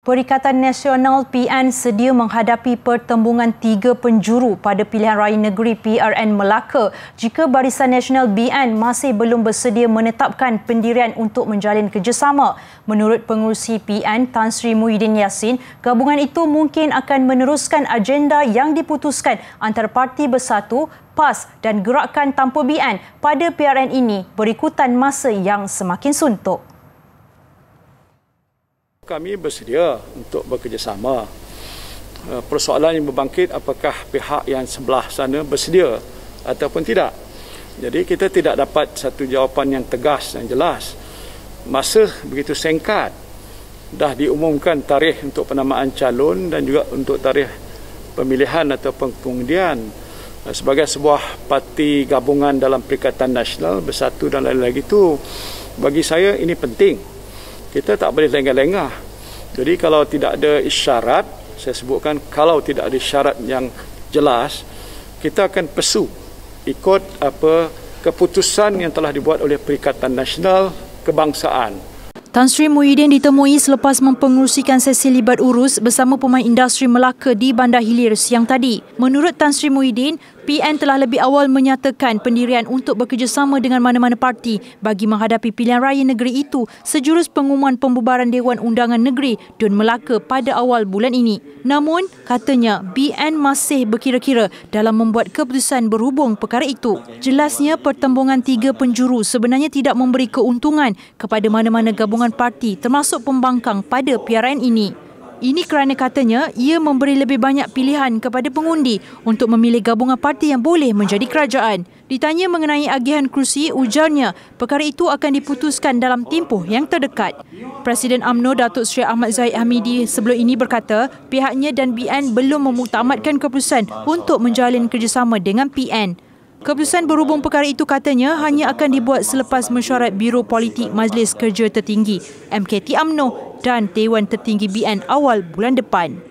Perikatan Nasional PN sedia menghadapi pertembungan tiga penjuru pada pilihan raya negeri PRN Melaka jika Barisan Nasional BN masih belum bersedia menetapkan pendirian untuk menjalin kerjasama. Menurut pengurusi PN Tan Sri Muhyiddin Yassin, gabungan itu mungkin akan meneruskan agenda yang diputuskan antara Parti Bersatu, PAS dan Gerakan Tanpa BN pada PRN ini berikutan masa yang semakin suntuk kami bersedia untuk bekerjasama. Uh, persoalan yang berbangkit apakah pihak yang sebelah sana bersedia ataupun tidak. Jadi kita tidak dapat satu jawapan yang tegas dan jelas. Masa begitu singkat dah diumumkan tarikh untuk penamaan calon dan juga untuk tarikh pemilihan atau pengundian uh, sebagai sebuah parti gabungan dalam Perikatan Nasional Bersatu dan lain-lain lagi itu bagi saya ini penting kita tak boleh lengah-lengah. Jadi kalau tidak ada isyarat, saya sebutkan kalau tidak ada syarat yang jelas, kita akan pesu ikut apa keputusan yang telah dibuat oleh Perikatan Nasional Kebangsaan. Tan Sri Muhyiddin ditemui selepas mempengerusikan sesi libat urus bersama pemain industri Melaka di Bandar Hilir siang tadi. Menurut Tan Sri Muhyiddin, PN telah lebih awal menyatakan pendirian untuk bekerjasama dengan mana-mana parti bagi menghadapi pilihan raya negeri itu sejurus pengumuman pembubaran Dewan Undangan Negeri Dun Melaka pada awal bulan ini. Namun, katanya BN masih berkira-kira dalam membuat keputusan berhubung perkara itu. Jelasnya pertembungan tiga penjuru sebenarnya tidak memberi keuntungan kepada mana-mana gabungan parti termasuk pembangkang pada PRN ini. Ini kerana katanya ia memberi lebih banyak pilihan kepada pengundi untuk memilih gabungan parti yang boleh menjadi kerajaan. Ditanya mengenai agihan kursi, ujarnya perkara itu akan diputuskan dalam tempoh yang terdekat. Presiden AMNO Datuk Seri Ahmad Zahid Hamidi sebelum ini berkata pihaknya dan BN belum memutamatkan keputusan untuk menjalin kerjasama dengan PN. Keputusan berhubung perkara itu katanya hanya akan dibuat selepas mesyuarat Biro Politik Majlis Kerja Tertinggi MKT AMNO dan Dewan Tertinggi BN awal bulan depan.